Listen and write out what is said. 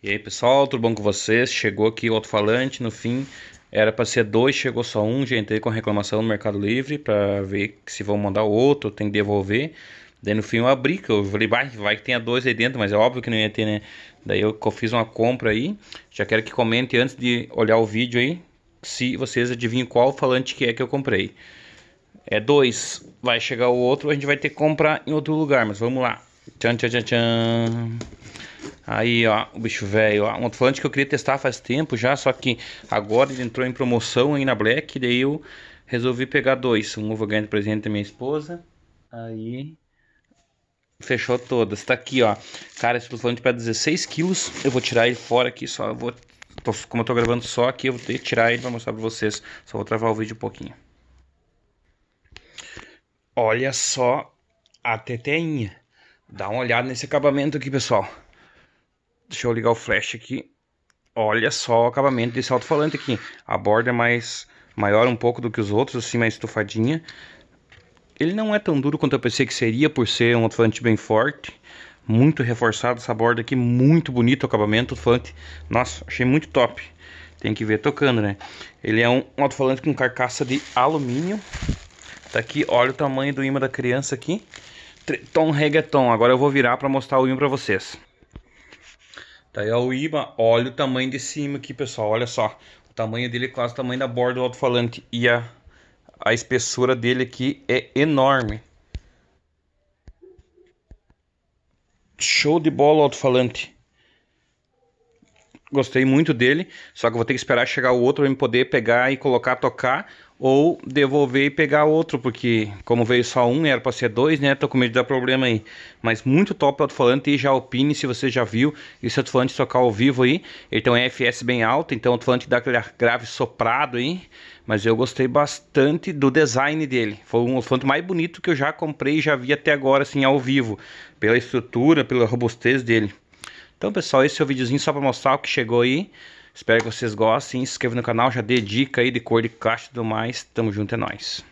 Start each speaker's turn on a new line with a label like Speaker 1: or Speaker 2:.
Speaker 1: E aí pessoal, tudo bom com vocês? Chegou aqui o alto-falante, no fim era para ser dois, chegou só um, já entrei com reclamação no Mercado Livre para ver se vão mandar outro, tem que devolver. Daí no fim eu abri, que eu falei, vai, vai que tenha dois aí dentro, mas é óbvio que não ia ter, né? Daí eu fiz uma compra aí, já quero que comente antes de olhar o vídeo aí, se vocês adivinham qual falante que é que eu comprei. É dois, vai chegar o outro, a gente vai ter que comprar em outro lugar, mas vamos lá. Tchan, tchan, tchan, tchan. Aí, ó, o bicho velho, ó, um alto-falante que eu queria testar faz tempo já, só que agora ele entrou em promoção aí na Black, daí eu resolvi pegar dois. Um eu vou ganhar de presente da minha esposa, aí fechou todas. Tá aqui, ó, cara, esse alto-falante para 16 quilos, eu vou tirar ele fora aqui só, eu vou, tô, como eu tô gravando só aqui, eu vou ter que tirar ele pra mostrar pra vocês. Só vou travar o vídeo um pouquinho. Olha só a teteinha. Dá uma olhada nesse acabamento aqui, pessoal. Deixa eu ligar o flash aqui. Olha só o acabamento desse alto-falante aqui. A borda é mais maior um pouco do que os outros, assim, mais estufadinha. Ele não é tão duro quanto eu pensei que seria, por ser um alto-falante bem forte. Muito reforçado essa borda aqui, muito bonito o acabamento do alto-falante. Nossa, achei muito top. Tem que ver tocando, né? Ele é um alto-falante com carcaça de alumínio. Tá aqui, olha o tamanho do imã da criança aqui. Tom reggaeton. Agora eu vou virar para mostrar o imã para vocês. Daí é o imã, olha o tamanho de cima aqui, pessoal, olha só. O tamanho dele é quase o tamanho da borda do alto-falante e a, a espessura dele aqui é enorme. Show de bola alto-falante gostei muito dele, só que vou ter que esperar chegar o outro para me poder pegar e colocar tocar ou devolver e pegar outro, porque como veio só um, né, era para ser dois, né? Tô com medo de dar problema aí. Mas muito top o alto-falante e já opine se você já viu esse alto-falante tocar ao vivo aí. Ele tem um FS bem alto, então o alto-falante dá aquele grave soprado aí. Mas eu gostei bastante do design dele. Foi um alto-falante mais bonito que eu já comprei e já vi até agora, assim, ao vivo. Pela estrutura, pela robustez dele. Então, pessoal, esse é o videozinho só para mostrar o que chegou aí. Espero que vocês gostem. Se inscreva no canal, já dê dica aí de cor de caixa e tudo mais. Tamo junto, é nóis.